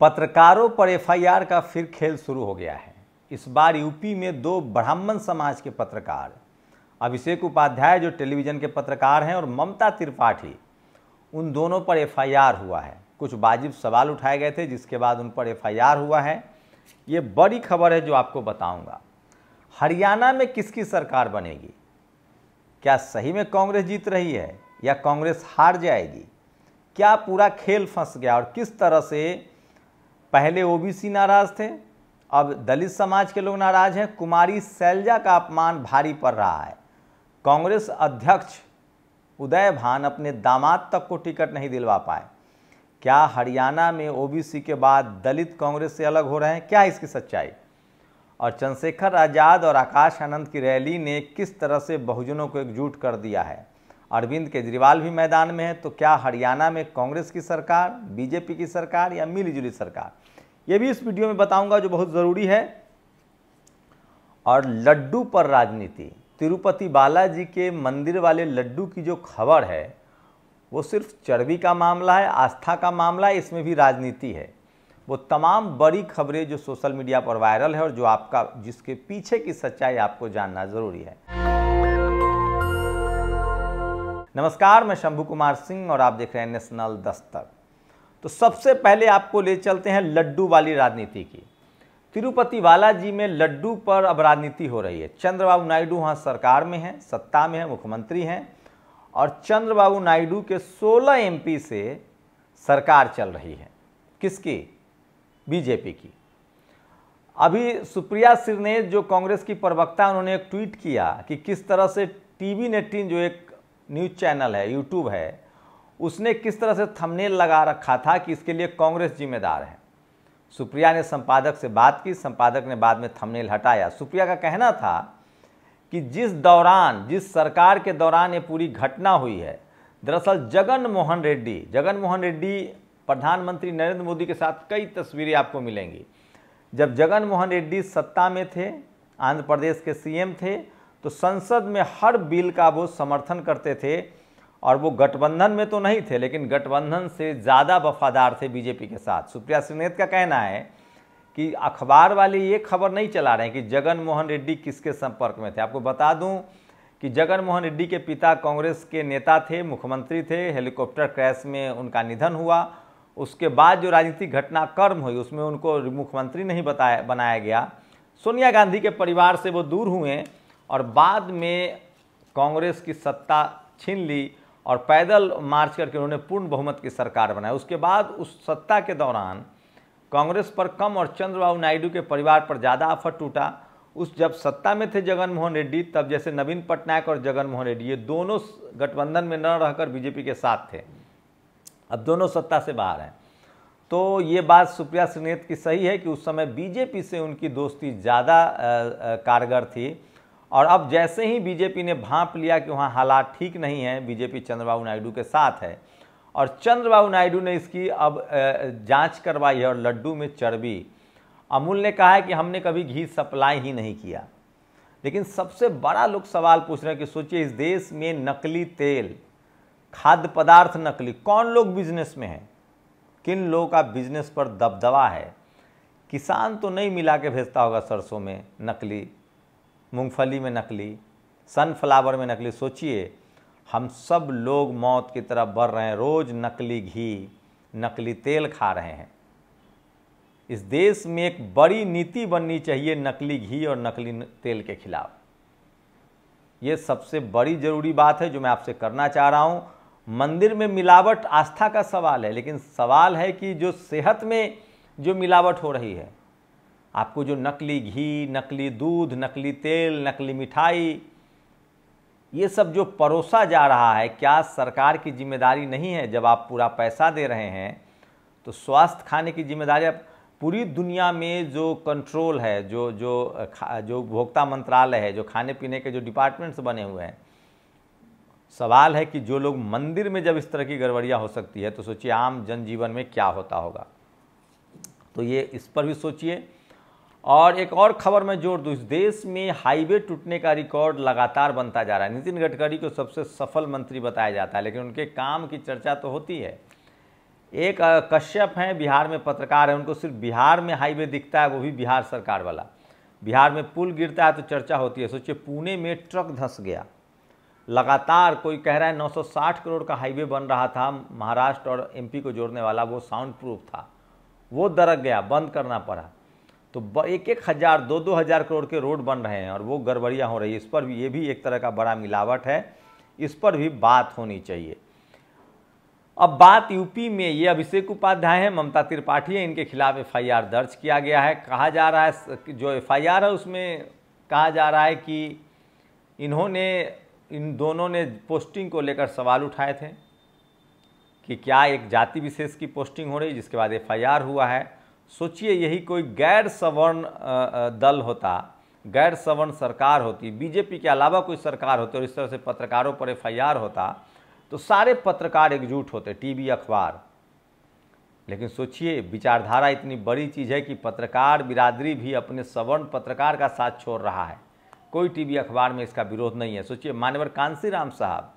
पत्रकारों पर एफआईआर का फिर खेल शुरू हो गया है इस बार यूपी में दो ब्राह्मण समाज के पत्रकार अभिषेक उपाध्याय जो टेलीविज़न के पत्रकार हैं और ममता त्रिपाठी उन दोनों पर एफआईआर हुआ है कुछ वाजिब सवाल उठाए गए थे जिसके बाद उन पर एफआईआर हुआ है ये बड़ी खबर है जो आपको बताऊंगा हरियाणा में किसकी सरकार बनेगी क्या सही में कांग्रेस जीत रही है या कांग्रेस हार जाएगी क्या पूरा खेल फंस गया और किस तरह से पहले ओबीसी नाराज थे अब दलित समाज के लोग नाराज हैं कुमारी सैलजा का अपमान भारी पड़ रहा है कांग्रेस अध्यक्ष उदय भान अपने दामाद तक को टिकट नहीं दिलवा पाए क्या हरियाणा में ओबीसी के बाद दलित कांग्रेस से अलग हो रहे हैं क्या इसकी सच्चाई और चंद्रशेखर आज़ाद और आकाश आनंद की रैली ने किस तरह से बहुजनों को एकजुट कर दिया है अरविंद केजरीवाल भी मैदान में है तो क्या हरियाणा में कांग्रेस की सरकार बीजेपी की सरकार या मिलीजुली सरकार ये भी इस वीडियो में बताऊंगा जो बहुत ज़रूरी है और लड्डू पर राजनीति तिरुपति बालाजी के मंदिर वाले लड्डू की जो खबर है वो सिर्फ चर्बी का मामला है आस्था का मामला है इसमें भी राजनीति है वो तमाम बड़ी खबरें जो सोशल मीडिया पर वायरल है और जो आपका जिसके पीछे की सच्चाई आपको जानना ज़रूरी है नमस्कार मैं शंभू कुमार सिंह और आप देख रहे हैं नेशनल दस्तक तो सबसे पहले आपको ले चलते हैं लड्डू वाली राजनीति की तिरुपति बालाजी में लड्डू पर अब राजनीति हो रही है चंद्रबाबू नायडू वहाँ सरकार में हैं सत्ता में हैं मुख्यमंत्री हैं और चंद्रबाबू नायडू के 16 एमपी से सरकार चल रही है किसकी बीजेपी की अभी सुप्रिया सिरनेज जो कांग्रेस की प्रवक्ता उन्होंने एक ट्वीट किया कि किस तरह से टीवी नेटिन जो एक न्यूज़ चैनल है यूट्यूब है उसने किस तरह से थमनेल लगा रखा था कि इसके लिए कांग्रेस जिम्मेदार है सुप्रिया ने संपादक से बात की संपादक ने बाद में थमनेल हटाया सुप्रिया का कहना था कि जिस दौरान जिस सरकार के दौरान ये पूरी घटना हुई है दरअसल जगन मोहन रेड्डी जगन मोहन रेड्डी प्रधानमंत्री नरेंद्र मोदी के साथ कई तस्वीरें आपको मिलेंगी जब जगन मोहन रेड्डी सत्ता में थे आंध्र प्रदेश के सीएम थे तो संसद में हर बिल का वो समर्थन करते थे और वो गठबंधन में तो नहीं थे लेकिन गठबंधन से ज़्यादा वफादार थे बीजेपी के साथ सुप्रिया सिनेत का कहना है कि अखबार वाले ये खबर नहीं चला रहे हैं कि जगन मोहन रेड्डी किसके संपर्क में थे आपको बता दूं कि जगन मोहन रेड्डी के पिता कांग्रेस के नेता थे मुख्यमंत्री थे हेलीकॉप्टर क्रैश में उनका निधन हुआ उसके बाद जो राजनीतिक घटनाक्रम हुई उसमें उनको मुख्यमंत्री नहीं बताया बनाया गया सोनिया गांधी के परिवार से वो दूर हुए और बाद में कांग्रेस की सत्ता छीन ली और पैदल मार्च करके उन्होंने पूर्ण बहुमत की सरकार बनाई उसके बाद उस सत्ता के दौरान कांग्रेस पर कम और चंद्रबाबू नायडू के परिवार पर ज़्यादा आफत टूटा उस जब सत्ता में थे जगनमोहन रेड्डी तब जैसे नवीन पटनायक और जगनमोहन रेड्डी ये दोनों गठबंधन में न रहकर बीजेपी के साथ थे अब दोनों सत्ता से बाहर हैं तो ये बात सुप्रिया श्रीनेत की सही है कि उस समय बीजेपी से उनकी दोस्ती ज़्यादा कारगर थी और अब जैसे ही बीजेपी ने भांप लिया कि वहाँ हालात ठीक नहीं है बीजेपी चंद्रबाबू नायडू के साथ है और चंद्रबाबू नायडू ने इसकी अब जांच करवाई है और लड्डू में चर्बी अमूल ने कहा है कि हमने कभी घी सप्लाई ही नहीं किया लेकिन सबसे बड़ा लोग सवाल पूछ रहे हैं कि सोचिए इस देश में नकली तेल खाद्य पदार्थ नकली कौन लोग बिजनेस में हैं किन लोगों का बिजनेस पर दबदबा है किसान तो नहीं मिला के भेजता होगा सरसों में नकली मूंगफली में नकली सनफ्लावर में नकली सोचिए हम सब लोग मौत की तरफ बढ़ रहे हैं रोज़ नकली घी नकली तेल खा रहे हैं इस देश में एक बड़ी नीति बननी चाहिए नकली घी और नकली तेल के खिलाफ ये सबसे बड़ी ज़रूरी बात है जो मैं आपसे करना चाह रहा हूँ मंदिर में मिलावट आस्था का सवाल है लेकिन सवाल है कि जो सेहत में जो मिलावट हो रही है आपको जो नकली घी नकली दूध नकली तेल नकली मिठाई ये सब जो परोसा जा रहा है क्या सरकार की जिम्मेदारी नहीं है जब आप पूरा पैसा दे रहे हैं तो स्वास्थ्य खाने की जिम्मेदारी आप पूरी दुनिया में जो कंट्रोल है जो जो जो उपभोक्ता मंत्रालय है जो खाने पीने के जो डिपार्टमेंट्स बने हुए हैं सवाल है कि जो लोग मंदिर में जब इस तरह की गड़बड़ियाँ हो सकती है तो सोचिए आम जनजीवन में क्या होता होगा तो ये इस पर भी सोचिए और एक और खबर मैं जोड़ दूँ इस देश में हाईवे टूटने का रिकॉर्ड लगातार बनता जा रहा है नितिन गडकरी को सबसे सफल मंत्री बताया जाता है लेकिन उनके काम की चर्चा तो होती है एक कश्यप हैं बिहार में पत्रकार हैं उनको सिर्फ बिहार में हाईवे दिखता है वो भी बिहार सरकार वाला बिहार में पुल गिरता है तो चर्चा होती है सोचिए पुणे में ट्रक धंस गया लगातार कोई कह रहा है 960 करोड़ का हाईवे बन रहा था महाराष्ट्र और एमपी को जोड़ने वाला वो साउंड प्रूफ था वो दरक गया बंद करना पड़ा तो एक एक हज़ार दो दो हज़ार करोड़ के रोड बन रहे हैं और वो गड़बड़ियाँ हो रही है इस पर भी ये भी एक तरह का बड़ा मिलावट है इस पर भी बात होनी चाहिए अब बात यूपी में ये अभिषेक उपाध्याय हैं ममता त्रिपाठी है इनके खिलाफ एफआईआर दर्ज किया गया है कहा जा रहा है जो एफआईआर है उसमें कहा जा रहा है कि इन्होंने इन दोनों ने पोस्टिंग को लेकर सवाल उठाए थे कि क्या एक जाति विशेष की पोस्टिंग हो रही जिसके बाद एफ हुआ है सोचिए यही कोई गैर सवर्ण दल होता गैर सवर्ण सरकार होती बीजेपी के अलावा कोई सरकार होती और इस तरह से पत्रकारों पर एफ होता तो सारे पत्रकार एकजुट होते टीवी अखबार लेकिन सोचिए विचारधारा इतनी बड़ी चीज़ है कि पत्रकार बिरादरी भी अपने सवर्ण पत्रकार का साथ छोड़ रहा है कोई टीवी अखबार में इसका विरोध नहीं है सोचिए मानवर कांसी राम साहब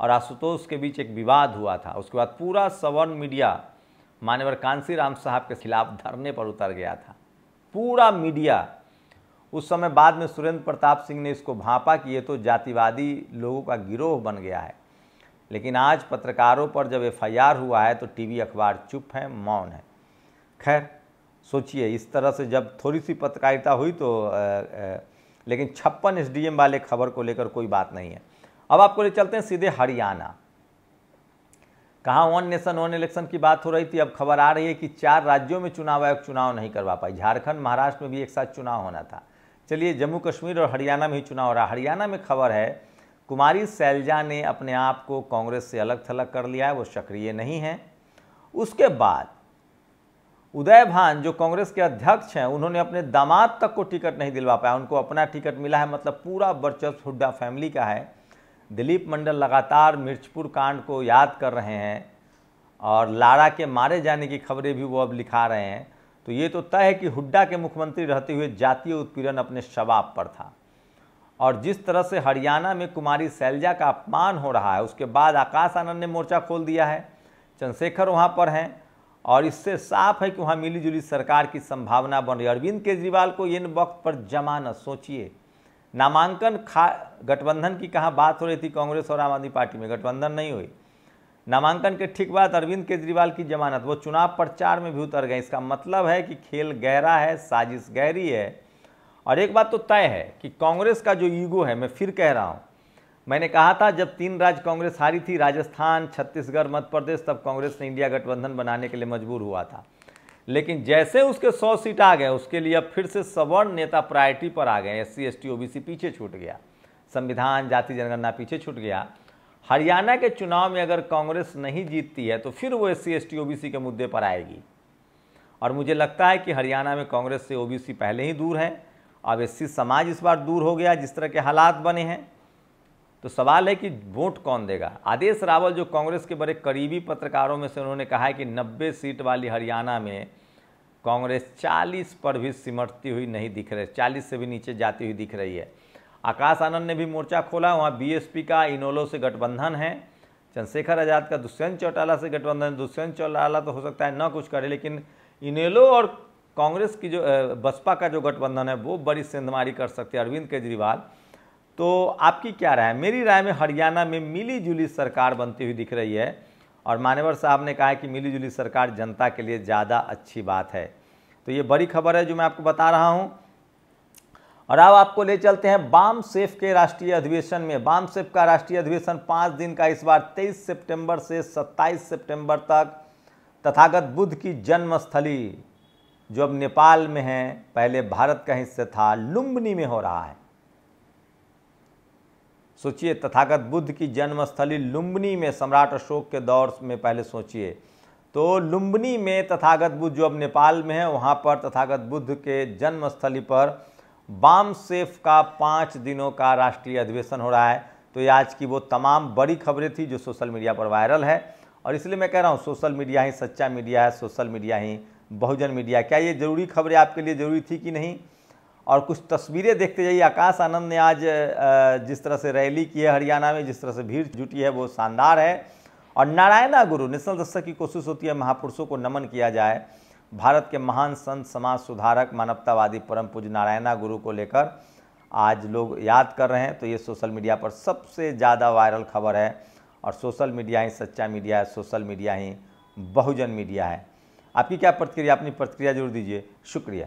और आशुतोष के बीच एक विवाद हुआ था उसके बाद पूरा सवर्ण मीडिया मानवर कांसी राम साहब के खिलाफ धरने पर उतर गया था पूरा मीडिया उस समय बाद में सुरेंद्र प्रताप सिंह ने इसको भापा कि ये तो जातिवादी लोगों का गिरोह बन गया है लेकिन आज पत्रकारों पर जब एफआईआर हुआ है तो टीवी अखबार चुप है मौन है खैर सोचिए इस तरह से जब थोड़ी सी पत्रकारिता हुई तो आ, आ, लेकिन छप्पन एसडीएम वाले खबर को लेकर कोई बात नहीं है अब आपको ले चलते हैं सीधे हरियाणा कहाँ वन नेशन वन इलेक्शन की बात हो रही थी अब खबर आ रही है कि चार राज्यों में चुनाव आयोग चुनाव नहीं करवा पाई झारखंड महाराष्ट्र में भी एक साथ चुनाव होना था चलिए जम्मू कश्मीर और हरियाणा में ही चुनाव हो रहा हरियाणा में खबर है कुमारी सैलजा ने अपने आप को कांग्रेस से अलग थलग कर लिया है वो सक्रिय नहीं है उसके बाद उदय भान जो कांग्रेस के अध्यक्ष हैं उन्होंने अपने दामाद तक को टिकट नहीं दिलवा पाया उनको अपना टिकट मिला है मतलब पूरा वर्चस्व हुड्डा फैमिली का है दिलीप मंडल लगातार मिर्चपुर कांड को याद कर रहे हैं और लारा के मारे जाने की खबरें भी वो अब लिखा रहे हैं तो ये तो तय है कि हुड्डा के मुख्यमंत्री रहते हुए जातीय उत्पीड़न अपने शबाब पर था और जिस तरह से हरियाणा में कुमारी सैलजा का अपमान हो रहा है उसके बाद आकाश आनंद ने मोर्चा खोल दिया है चंद्रशेखर वहाँ पर हैं और इससे साफ है कि वहाँ मिलीजुली सरकार की संभावना बन रही अरविंद केजरीवाल को इन वक्त पर जमाना सोचिए नामांकन खा गठबंधन की कहाँ बात हो रही थी कांग्रेस और आम आदमी पार्टी में गठबंधन नहीं हुई नामांकन के ठीक बाद अरविंद केजरीवाल की जमानत वो चुनाव प्रचार में भी उतर गए इसका मतलब है कि खेल गहरा है साजिश गहरी है और एक बात तो तय है कि कांग्रेस का जो ईगो है मैं फिर कह रहा हूँ मैंने कहा था जब तीन राज्य कांग्रेस हारी थी राजस्थान छत्तीसगढ़ मध्य प्रदेश तब कांग्रेस ने इंडिया गठबंधन बनाने के लिए मजबूर हुआ था लेकिन जैसे उसके सौ सीट आ गए उसके लिए अब फिर से सवर्ण नेता प्रायरिटी पर आ गए S C S T O B C पीछे छूट गया संविधान जाति जनगणना पीछे छूट गया हरियाणा के चुनाव में अगर कांग्रेस नहीं जीतती है तो फिर वो S C S T O B C के मुद्दे पर आएगी और मुझे लगता है कि हरियाणा में कांग्रेस से ओ बी सी पहले ही दूर है अब एस सी समाज इस बार दूर हो गया जिस तरह के हालात बने हैं तो सवाल है कि वोट कौन देगा आदेश रावल जो कांग्रेस के बड़े करीबी पत्रकारों में से उन्होंने कहा है कि 90 सीट वाली हरियाणा में कांग्रेस 40 पर भी सिमटती हुई नहीं दिख रही 40 से भी नीचे जाती हुई दिख रही है आकाश आनंद ने भी मोर्चा खोला वहाँ बीएसपी का इनोलो से गठबंधन है चंद्रशेखर आज़ाद का दुष्यंत चौटाला से गठबंधन दुष्यंत चौटाला तो हो सकता है ना कुछ करे लेकिन इनेलो और कांग्रेस की जो बसपा का जो गठबंधन है वो बड़ी सेंधमारी कर सकते हैं अरविंद केजरीवाल तो आपकी क्या राय है मेरी राय में हरियाणा में मिलीजुली सरकार बनती हुई दिख रही है और मानवर साहब ने कहा है कि मिली जुली सरकार जनता के लिए ज़्यादा अच्छी बात है तो ये बड़ी खबर है जो मैं आपको बता रहा हूँ और अब आपको ले चलते हैं बाम सेफ के राष्ट्रीय अधिवेशन में बाम सेफ का राष्ट्रीय अधिवेशन पाँच दिन का इस बार तेईस सितंबर से सत्ताईस सितंबर तक तथागत बुद्ध की जन्मस्थली जो अब नेपाल में है पहले भारत का हिस्सा था लुम्बनी में हो रहा है सोचिए तथागत बुद्ध की जन्मस्थली लुम्बनी में सम्राट अशोक के दौर में पहले सोचिए तो लुम्बनी में तथागत बुद्ध जो अब नेपाल में है वहाँ पर तथागत बुद्ध के जन्मस्थली पर बाम सेफ का पाँच दिनों का राष्ट्रीय अधिवेशन हो रहा है तो ये आज की वो तमाम बड़ी खबरें थी जो सोशल मीडिया पर वायरल है और इसलिए मैं कह रहा हूँ सोशल मीडिया ही सच्चा मीडिया है सोशल मीडिया ही बहुजन मीडिया क्या ये ज़रूरी खबरें आपके लिए ज़रूरी थी कि नहीं और कुछ तस्वीरें देखते जाइए आकाश आनंद ने आज जिस तरह से रैली की है हरियाणा में जिस तरह से भीड़ जुटी है वो शानदार है और नारायणा गुरु नेशनल दस्तक की कोशिश होती है महापुरुषों को नमन किया जाए भारत के महान संत समाज सुधारक मानवतावादी परम पूज नारायणा गुरु को लेकर आज लोग याद कर रहे हैं तो ये सोशल मीडिया पर सबसे ज़्यादा वायरल खबर है और सोशल मीडिया ही सच्चा मीडिया है सोशल मीडिया ही बहुजन मीडिया है आपकी क्या प्रतिक्रिया अपनी प्रतिक्रिया जरूर दीजिए शुक्रिया